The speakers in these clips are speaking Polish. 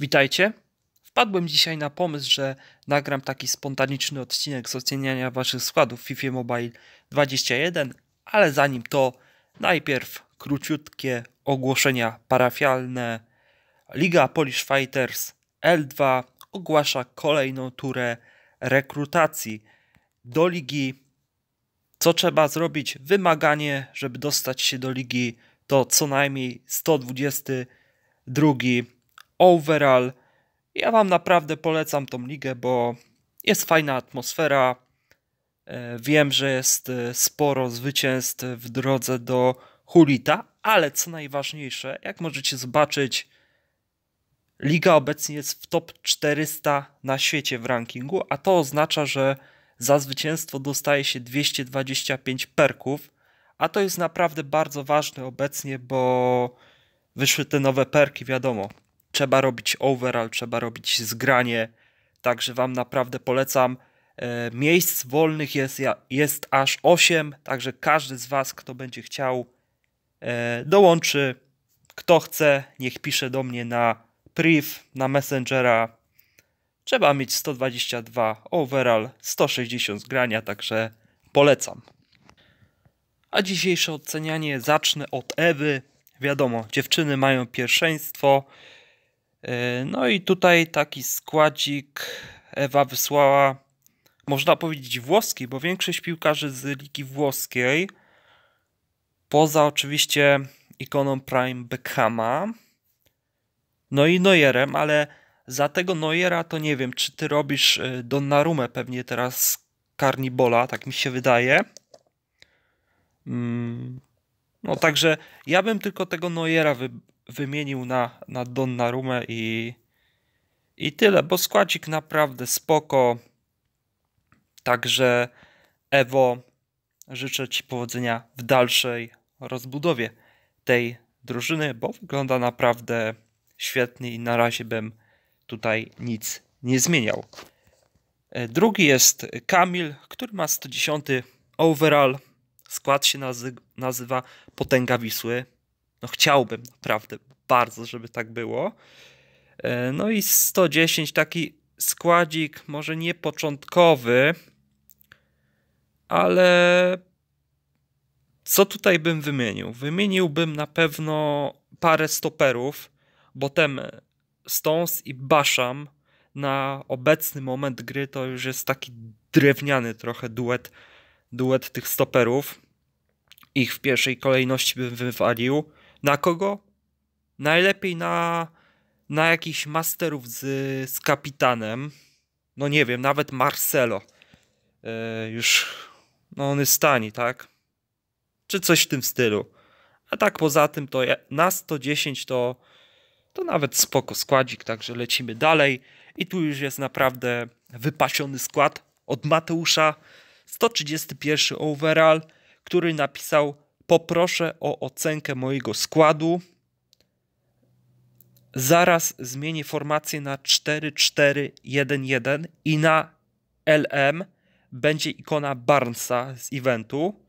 Witajcie. Wpadłem dzisiaj na pomysł, że nagram taki spontaniczny odcinek z oceniania waszych składów w FIFA Mobile 21, ale zanim to, najpierw króciutkie ogłoszenia parafialne. Liga Polish Fighters L2 ogłasza kolejną turę rekrutacji do ligi. Co trzeba zrobić? Wymaganie, żeby dostać się do ligi, to co najmniej 122 overall. Ja Wam naprawdę polecam tą ligę, bo jest fajna atmosfera. E, wiem, że jest e, sporo zwycięstw w drodze do Hulita, ale co najważniejsze, jak możecie zobaczyć, liga obecnie jest w top 400 na świecie w rankingu, a to oznacza, że za zwycięstwo dostaje się 225 perków, a to jest naprawdę bardzo ważne obecnie, bo wyszły te nowe perki, wiadomo, trzeba robić overall, trzeba robić zgranie. Także Wam naprawdę polecam. E, miejsc wolnych jest, jest aż 8, także każdy z Was, kto będzie chciał, e, dołączy. Kto chce, niech pisze do mnie na priv, na Messengera. Trzeba mieć 122 overall, 160 zgrania, także polecam. A dzisiejsze ocenianie zacznę od Ewy. Wiadomo, dziewczyny mają pierwszeństwo. E, no i tutaj taki składzik Ewa wysłała, można powiedzieć włoski, bo większość piłkarzy z ligi włoskiej, poza oczywiście ikoną Prime Beckhama, no i Neuerem, ale za tego Neuera to nie wiem, czy ty robisz e, Donnarumę pewnie teraz Carnibola, tak mi się wydaje. Mm, no także ja bym tylko tego Neuera wy wymienił na, na Donnarumę i, i tyle, bo składzik naprawdę spoko. Także Ewo, życzę Ci powodzenia w dalszej rozbudowie tej drużyny, bo wygląda naprawdę świetnie i na razie bym tutaj nic nie zmieniał. E, drugi jest Kamil, który ma 110 overall. Skład się nazy nazywa Potęga Wisły. No chciałbym naprawdę bardzo, żeby tak było. E, no i 110, taki składzik może nie początkowy, ale co tutaj bym wymienił? Wymieniłbym na pewno parę stoperów, bo ten Stones i Basham na obecny moment gry to już jest taki drewniany trochę duet, duet tych stoperów. Ich w pierwszej kolejności bym wywalił. Na kogo? Najlepiej na, na jakichś masterów z, z kapitanem. No nie wiem, nawet Marcelo. E, już, no on jest tani, tak? Czy coś w tym stylu. A tak poza tym to na 110 to, to nawet spoko składzik, także lecimy dalej. I tu już jest naprawdę wypasiony skład od Mateusza. 131 overall, który napisał poproszę o ocenkę mojego składu. Zaraz zmienię formację na 4-4-1-1 i na LM będzie ikona Barnesa z eventu.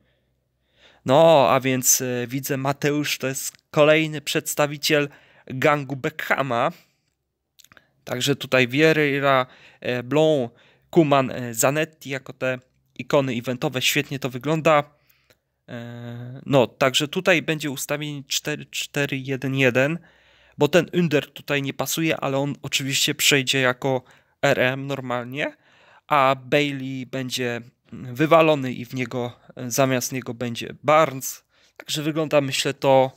No, a więc e, widzę Mateusz to jest kolejny przedstawiciel gangu Beckhama. Także tutaj Vieira, e, Blon, Kuman, e, Zanetti jako te ikony eventowe świetnie to wygląda. E, no, także tutaj będzie ustawienie 4-4-1-1, bo ten under tutaj nie pasuje, ale on oczywiście przejdzie jako RM normalnie, a Bailey będzie wywalony i w niego, e, zamiast niego będzie Barnes. Także wygląda, myślę, to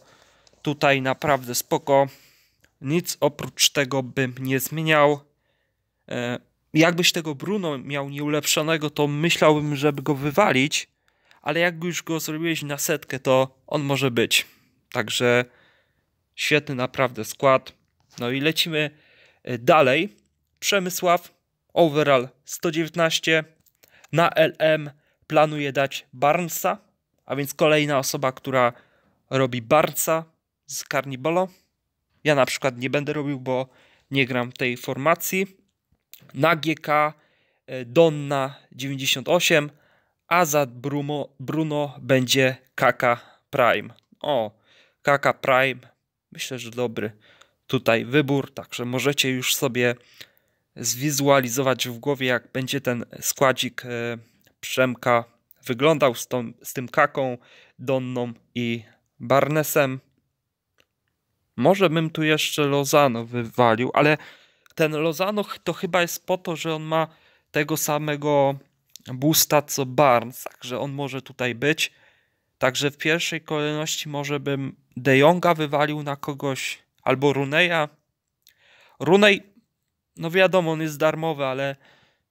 tutaj naprawdę spoko. Nic oprócz tego bym nie zmieniał. E, jakbyś tego Bruno miał nieulepszonego, to myślałbym, żeby go wywalić, ale jak już go zrobiłeś na setkę, to on może być. Także świetny naprawdę skład. No i lecimy e, dalej. Przemysław, overall 119, na LM planuje dać Barnesa, a więc kolejna osoba, która robi Barnesa z Carnibolo. Ja na przykład nie będę robił, bo nie gram tej formacji. Na GK e, Donna 98, a za Bruno, Bruno będzie Kaka Prime. O, Kaka Prime, myślę, że dobry tutaj wybór, także możecie już sobie zwizualizować w głowie, jak będzie ten składzik e, Przemka wyglądał z, tą, z tym Kaką, Donną i Barnesem. Może bym tu jeszcze Lozano wywalił, ale ten Lozano to chyba jest po to, że on ma tego samego Busta co Barnes, także on może tutaj być. Także w pierwszej kolejności może bym De Jonga wywalił na kogoś albo Runeja. Runej, no wiadomo, on jest darmowy, ale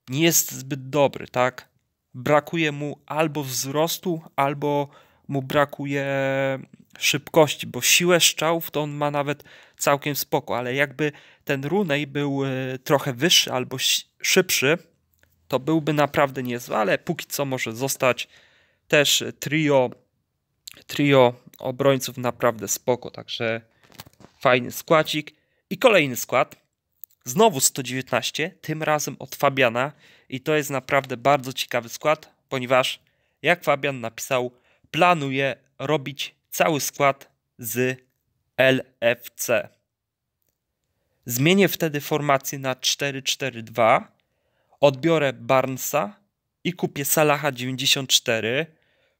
nie jest zbyt dobry, tak? Brakuje mu albo wzrostu, albo mu brakuje szybkości, bo siłę strzałów to on ma nawet całkiem spoko, ale jakby ten Runej był y, trochę wyższy albo szybszy, to byłby naprawdę niezły, ale póki co może zostać też trio, trio obrońców naprawdę spoko, także fajny składzik. I kolejny skład, znowu 119, tym razem od Fabiana i to jest naprawdę bardzo ciekawy skład, ponieważ jak Fabian napisał, planuje robić cały skład z LFC. Zmienię wtedy formację na 4-4-2 Odbiorę Barnesa i kupię Salaha 94.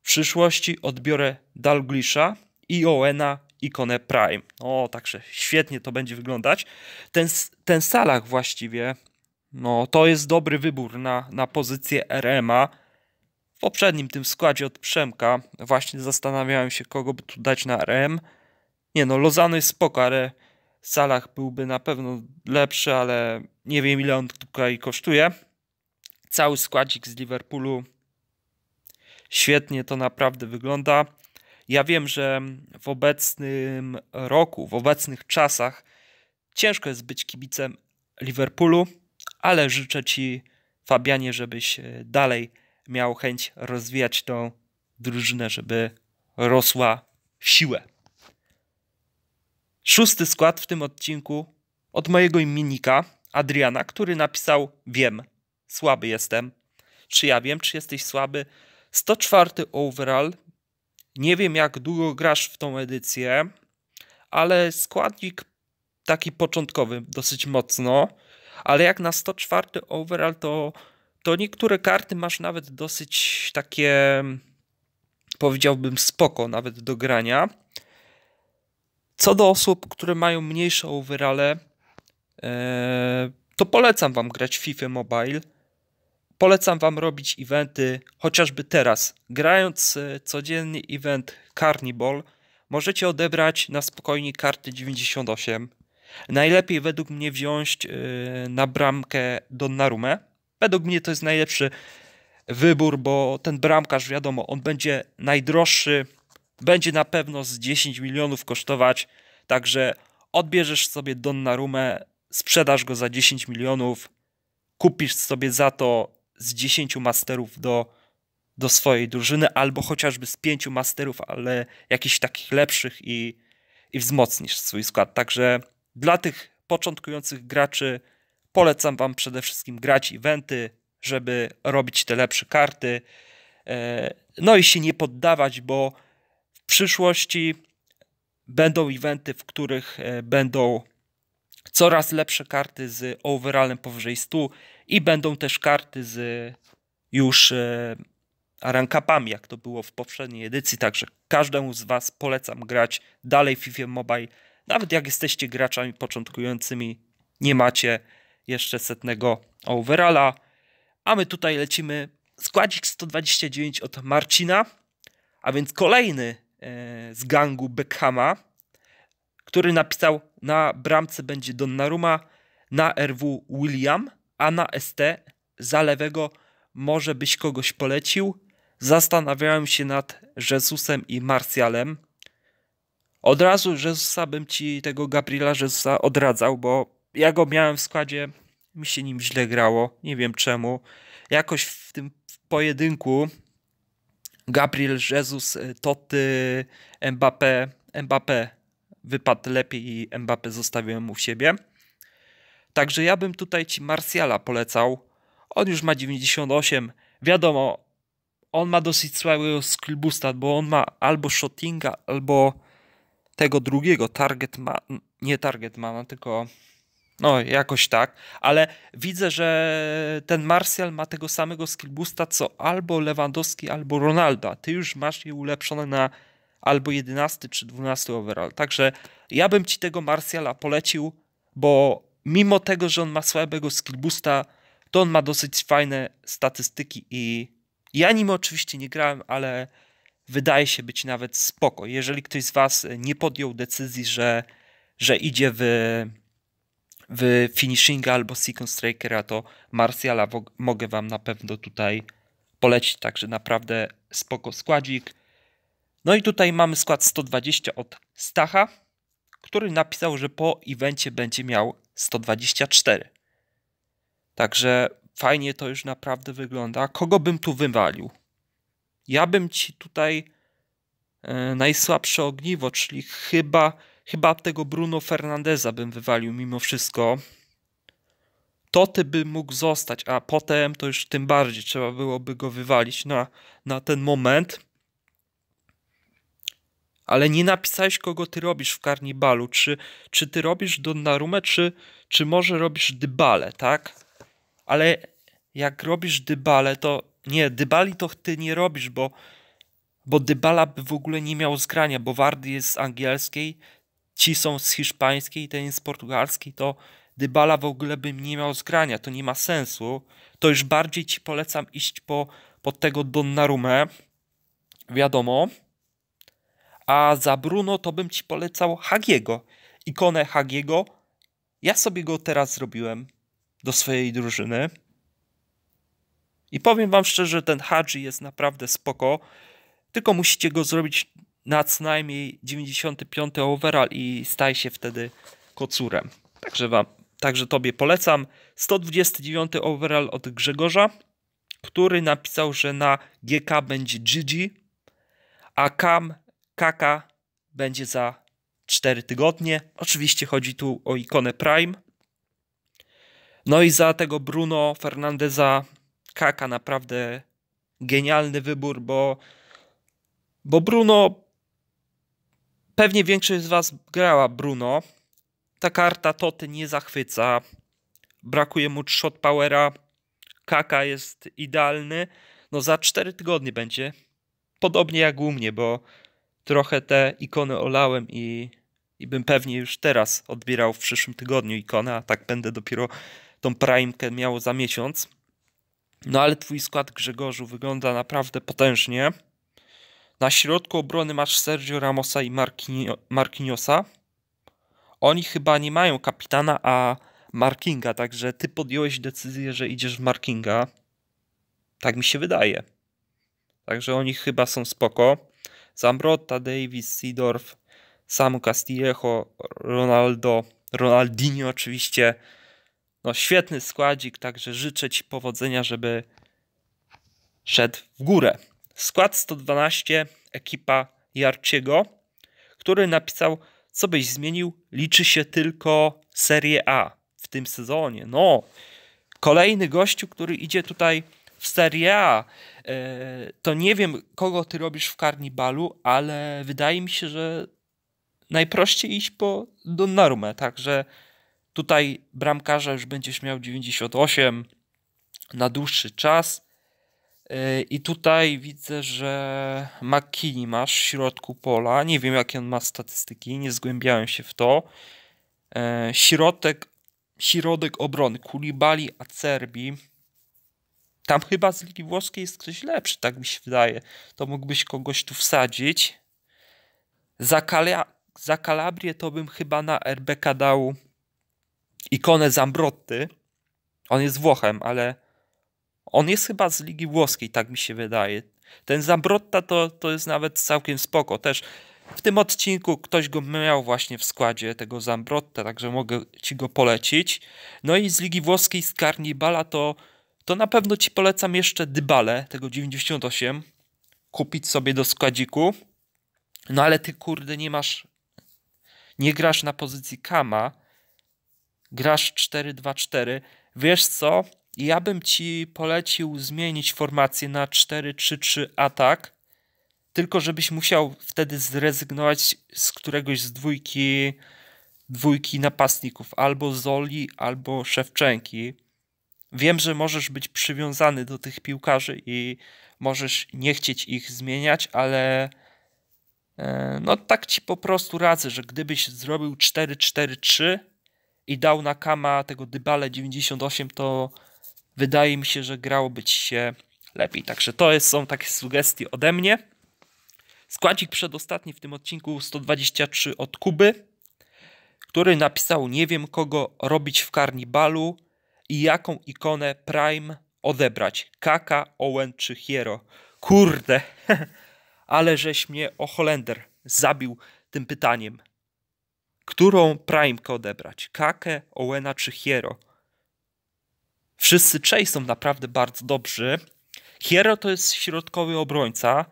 W przyszłości odbiorę Dalglisha i Owena ikonę Prime. O, także świetnie to będzie wyglądać. Ten, ten Salah właściwie, no to jest dobry wybór na, na pozycję RMA. W poprzednim tym składzie od Przemka właśnie zastanawiałem się, kogo by tu dać na RM. Nie no, Lozano jest spoko, ale Salah byłby na pewno lepszy, ale nie wiem ile on tutaj kosztuje cały składzik z Liverpoolu. Świetnie to naprawdę wygląda. Ja wiem, że w obecnym roku, w obecnych czasach ciężko jest być kibicem Liverpoolu, ale życzę Ci, Fabianie, żebyś e, dalej miał chęć rozwijać tą drużynę, żeby rosła w siłę. Szósty skład w tym odcinku od mojego imiennika, Adriana, który napisał Wiem słaby jestem. Czy ja wiem, czy jesteś słaby? 104 overall. Nie wiem, jak długo grasz w tą edycję, ale składnik taki początkowy dosyć mocno. Ale jak na 104 overall, to, to niektóre karty masz nawet dosyć takie, powiedziałbym, spoko nawet do grania. Co do osób, które mają mniejsze overale, e, to polecam Wam grać FIFA Mobile. Polecam Wam robić eventy, chociażby teraz. Grając e, codzienny event Carnival, możecie odebrać na spokojnie karty 98. Najlepiej według mnie wziąć e, na bramkę Donnarumę. Według mnie to jest najlepszy wybór, bo ten bramkarz, wiadomo, on będzie najdroższy, będzie na pewno z 10 milionów kosztować, także odbierzesz sobie Donnarumę, sprzedasz go za 10 milionów, kupisz sobie za to z 10 masterów do, do swojej drużyny, albo chociażby z 5 masterów, ale jakichś takich lepszych i, i wzmocnisz swój skład. Także dla tych początkujących graczy polecam Wam przede wszystkim grać eventy, żeby robić te lepsze karty. E, no i się nie poddawać, bo w przyszłości będą eventy, w których e, będą coraz lepsze karty z overallem powyżej 100. I będą też karty z już e, rankupami, jak to było w poprzedniej edycji. Także każdemu z Was polecam grać dalej FIFA Mobile. Nawet jak jesteście graczami początkującymi, nie macie jeszcze setnego overalla. A my tutaj lecimy składzik 129 od Marcina, a więc kolejny e, z gangu Beckhama, który napisał na bramce będzie Donnarumma, na RW William – a na ST za lewego może byś kogoś polecił. Zastanawiałem się nad Jezusem i Marsjalem. Od razu Jezusa bym ci tego Gabriela Jezusa odradzał, bo ja go miałem w składzie, mi się nim źle grało, nie wiem czemu. Jakoś w tym pojedynku Gabriel Jezus, y, Toty, Mbappé, Mbappé wypadł lepiej i Mbappé zostawiłem u siebie. Także ja bym tutaj ci Marsjala polecał. On już ma 98. Wiadomo, on ma dosyć słabego skillboosta, bo on ma albo shottinga, albo tego drugiego target ma, nie target ma, no tylko no jakoś tak, ale widzę, że ten Martial ma tego samego skillboosta, co albo Lewandowski, albo Ronalda. Ty już masz je ulepszone na albo 11 czy 12 overall. Także ja bym ci tego Martiala polecił, bo mimo tego, że on ma słabego skillboosta, to on ma dosyć fajne statystyki i ja nim oczywiście nie grałem, ale wydaje się być nawet spoko. Jeżeli ktoś z was nie podjął decyzji, że, że idzie w, w finishinga albo Second Strikera, to Marciala mogę wam na pewno tutaj polecić, także naprawdę spoko składzik. No i tutaj mamy skład 120 od Stacha, który napisał, że po evencie będzie miał 124. Także fajnie to już naprawdę wygląda. Kogo bym tu wywalił? Ja bym ci tutaj e, najsłabsze ogniwo, czyli chyba, chyba tego Bruno Fernandeza bym wywalił mimo wszystko. ty by mógł zostać, a potem to już tym bardziej trzeba byłoby go wywalić na, na ten moment ale nie napisałeś, kogo ty robisz w Karnibalu. Czy, czy ty robisz Donnarumę, czy, czy może robisz Dybale, tak? Ale jak robisz Dybale, to nie, Dybali to ty nie robisz, bo, bo Dybala by w ogóle nie miał zgrania, bo Wardy jest z angielskiej, ci są z hiszpańskiej, ten jest z portugalskiej, to Dybala w ogóle bym nie miał zgrania, to nie ma sensu. To już bardziej ci polecam iść po, po tego Donnarumę, wiadomo. A za Bruno to bym ci polecał Hagiego. Ikonę Hagiego. Ja sobie go teraz zrobiłem do swojej drużyny. I powiem wam szczerze, ten Hadzi jest naprawdę spoko. Tylko musicie go zrobić na co najmniej 95 overall i staj się wtedy kocurem. Także wam, także tobie polecam. 129 overall od Grzegorza, który napisał, że na GK będzie GG, a Kam Kaka będzie za 4 tygodnie. Oczywiście chodzi tu o ikonę Prime. No i za tego Bruno Fernandeza Kaka naprawdę genialny wybór, bo, bo Bruno pewnie większość z was grała Bruno. Ta karta Toty nie zachwyca. Brakuje mu shot powera. Kaka jest idealny. No za 4 tygodnie będzie. Podobnie jak u mnie, bo trochę te ikony olałem i, i bym pewnie już teraz odbierał w przyszłym tygodniu ikonę, a tak będę dopiero tą primekę miał za miesiąc. No ale twój skład Grzegorzu wygląda naprawdę potężnie. Na środku obrony masz Sergio Ramosa i Markiniosa. Oni chyba nie mają kapitana, a Markinga, także ty podjąłeś decyzję, że idziesz w Markinga. Tak mi się wydaje. Także oni chyba są spoko. Zambrotta, Davis, Sidorf, Samu Castillejo, Ronaldo, Ronaldini oczywiście. No świetny składzik, także życzę Ci powodzenia, żeby szedł w górę. Skład 112, ekipa Jarciego, który napisał, co byś zmienił, liczy się tylko Serie A w tym sezonie. No, kolejny gościu, który idzie tutaj w Serie A, e, to nie wiem, kogo ty robisz w Karnibalu, ale wydaje mi się, że najprościej iść po Donnarumę, także tutaj bramkarza już będziesz miał 98 na dłuższy czas e, i tutaj widzę, że McKinney masz w środku pola, nie wiem jakie on ma statystyki, nie zgłębiałem się w to. E, środek, środek obrony Kulibali Acerbi tam chyba z Ligi Włoskiej jest ktoś lepszy, tak mi się wydaje. To mógłbyś kogoś tu wsadzić. Za, Kalia, za Kalabrię to bym chyba na RBK dał ikonę Zambrotty. On jest Włochem, ale on jest chyba z Ligi Włoskiej, tak mi się wydaje. Ten Zambrotta to, to jest nawet całkiem spoko. Też w tym odcinku ktoś go miał właśnie w składzie, tego Zambrotta, także mogę ci go polecić. No i z Ligi Włoskiej z Carnibala to to na pewno Ci polecam jeszcze Dybale, tego 98, kupić sobie do składziku. No ale Ty, kurde, nie masz, nie grasz na pozycji Kama, grasz 4-2-4. Wiesz co, ja bym Ci polecił zmienić formację na 4-3-3 atak, tylko żebyś musiał wtedy zrezygnować z któregoś z dwójki dwójki napastników, albo Zoli, albo Szewczenki, wiem, że możesz być przywiązany do tych piłkarzy i możesz nie chcieć ich zmieniać, ale e, no tak ci po prostu radzę, że gdybyś zrobił 4-4-3 i dał na Kama tego Dybale 98, to wydaje mi się, że grałoby ci się lepiej. Także to jest, są takie sugestie ode mnie. Składzik przedostatni w tym odcinku 123 od Kuby, który napisał nie wiem kogo robić w karnibalu, i jaką ikonę Prime odebrać? Kaka, Owen czy Hiero? Kurde, ale żeś mnie o Holender zabił tym pytaniem. Którą Prime odebrać? Kakę, Owena czy Hiero? Wszyscy trzej są naprawdę bardzo dobrzy. Hiero to jest środkowy obrońca.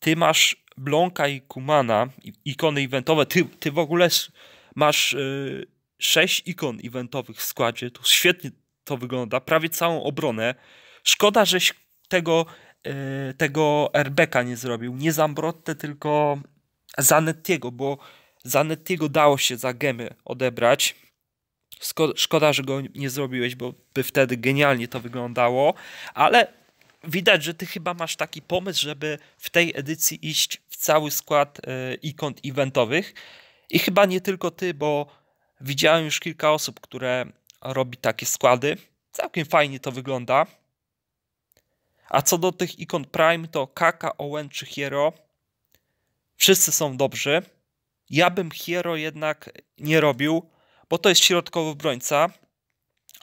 Ty masz Blonka i Kumana, ikony eventowe. Ty, ty w ogóle masz... Yy, sześć ikon eventowych w składzie. Tu świetnie to wygląda, prawie całą obronę. Szkoda, żeś tego, e, tego Erbeka nie zrobił, nie Zambrotte, tylko Zanettiego, bo Zanettiego dało się za gemy odebrać. Szkoda, że go nie zrobiłeś, bo by wtedy genialnie to wyglądało, ale widać, że ty chyba masz taki pomysł, żeby w tej edycji iść w cały skład e, ikon eventowych. I chyba nie tylko ty, bo widziałem już kilka osób, które robi takie składy. Całkiem fajnie to wygląda. A co do tych ikon Prime, to Kaka, Owen czy Hiero wszyscy są dobrzy. Ja bym Hiero jednak nie robił, bo to jest środkowy obrońca.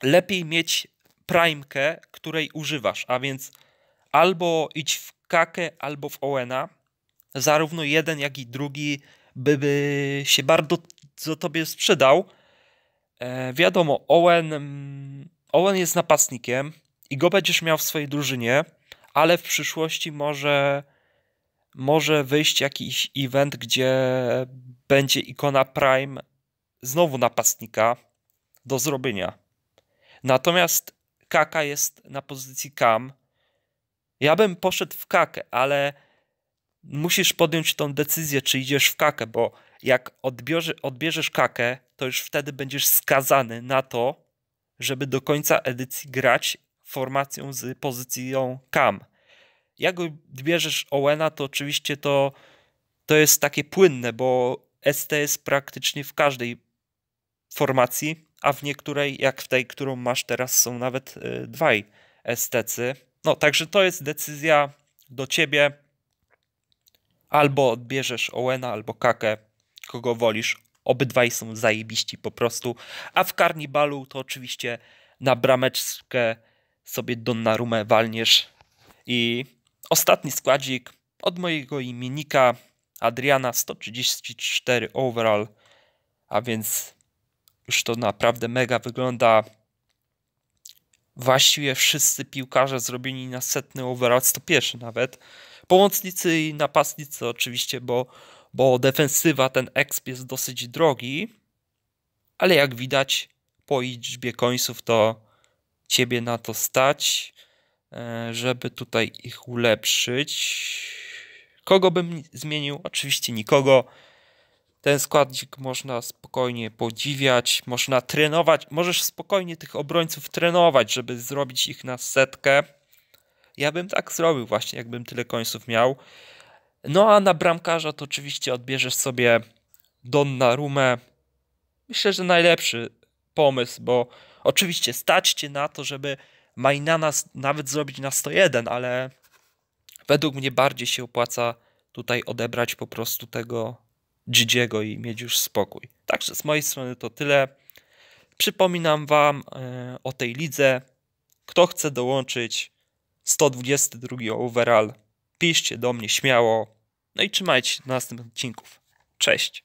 Lepiej mieć Primekę, której używasz, a więc albo idź w Kakę, albo w Owena. Zarówno jeden, jak i drugi by, by się bardzo co tobie sprzedał, E, wiadomo, Owen, mm, Owen jest napastnikiem i go będziesz miał w swojej drużynie, ale w przyszłości może, może wyjść jakiś event, gdzie będzie ikona Prime znowu napastnika do zrobienia. Natomiast Kaka jest na pozycji Kam. Ja bym poszedł w Kakę, ale musisz podjąć tą decyzję, czy idziesz w Kakę, bo jak odbierze, odbierzesz kakę, to już wtedy będziesz skazany na to, żeby do końca edycji grać formacją z pozycją kam. Jak odbierzesz Owena, to oczywiście to, to jest takie płynne, bo ST jest praktycznie w każdej formacji, a w niektórej, jak w tej, którą masz teraz, są nawet y, dwaj STC. No, także to jest decyzja do ciebie. Albo odbierzesz Owena, albo Kakę kogo wolisz. Obydwaj są zajebiści po prostu. A w Karnibalu to oczywiście na brameczkę sobie Donnarumę walniesz. I ostatni składzik od mojego imiennika Adriana 134 overall, a więc już to naprawdę mega wygląda. Właściwie wszyscy piłkarze zrobieni na setny overall, 101 nawet. Pomocnicy i napastnicy oczywiście, bo bo defensywa ten exp jest dosyć drogi, ale jak widać po liczbie końców to ciebie na to stać, e, żeby tutaj ich ulepszyć. Kogo bym zmienił? Oczywiście nikogo. Ten składnik można spokojnie podziwiać, można trenować, możesz spokojnie tych obrońców trenować, żeby zrobić ich na setkę. Ja bym tak zrobił właśnie, jakbym tyle końców miał. No a na bramkarza to oczywiście odbierzesz sobie Donnarumę. Myślę, że najlepszy pomysł, bo oczywiście staćcie na to, żeby Majnana nawet zrobić na 101, ale według mnie bardziej się opłaca tutaj odebrać po prostu tego Gigiego i mieć już spokój. Także z mojej strony to tyle. Przypominam Wam e, o tej lidze. Kto chce dołączyć 122 overall, piszcie do mnie śmiało. No i trzymajcie się do następnych odcinków. Cześć!